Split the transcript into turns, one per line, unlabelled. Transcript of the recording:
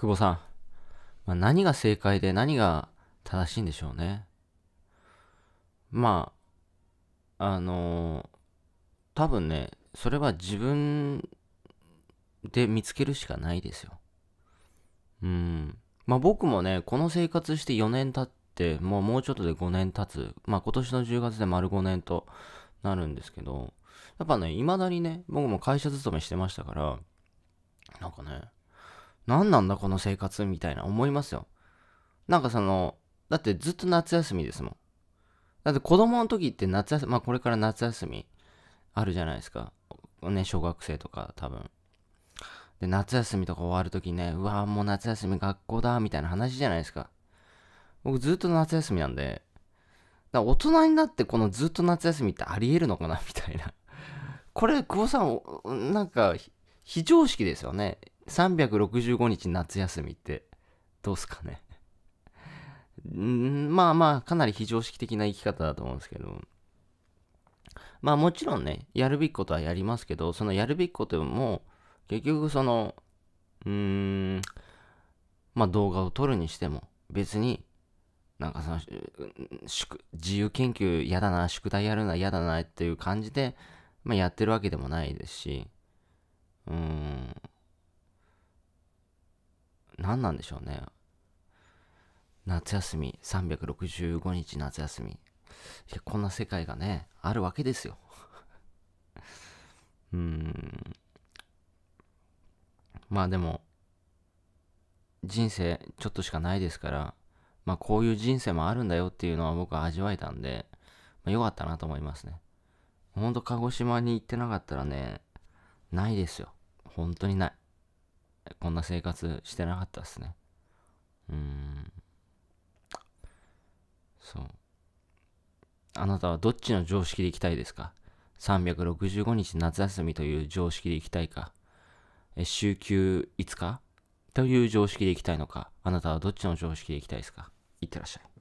久保さん、まあ、何が正解で何が正しいんでしょうね。まあ、あのー、多分ね、それは自分で見つけるしかないですよ。うん。まあ僕もね、この生活して4年経って、もうもうちょっとで5年経つ。まあ今年の10月で丸5年となるんですけど、やっぱね、未だにね、僕も会社勤めしてましたから、なんかね、何なんだこの生活みたいな思いますよ。なんかその、だってずっと夏休みですもん。だって子供の時って夏休み、まあこれから夏休みあるじゃないですか。ね、小学生とか多分。で、夏休みとか終わる時ね、うわもう夏休み学校だ、みたいな話じゃないですか。僕ずっと夏休みなんで、だ大人になってこのずっと夏休みってありえるのかな、みたいな。これ、久保さん、なんか、非常識ですよね。365日夏休みってどうすかねんまあまあかなり非常識的な生き方だと思うんですけどまあもちろんねやるべきことはやりますけどそのやるべきことも結局そのうーんまあ動画を撮るにしても別になんかその自由研究やだな宿題やるな嫌だなっていう感じで、まあ、やってるわけでもないですし何なんでしょうね。夏休み、365日夏休み。こんな世界がね、あるわけですよ。うーん。まあでも、人生ちょっとしかないですから、まあこういう人生もあるんだよっていうのは僕は味わえたんで、まあ、よかったなと思いますね。ほんと鹿児島に行ってなかったらね、ないですよ。本当にない。こんな生活してなかったっすね。うん。そう。あなたはどっちの常識でいきたいですか ?365 日夏休みという常識でいきたいか週休5日という常識でいきたいのかあなたはどっちの常識でいきたいですかいってらっしゃい。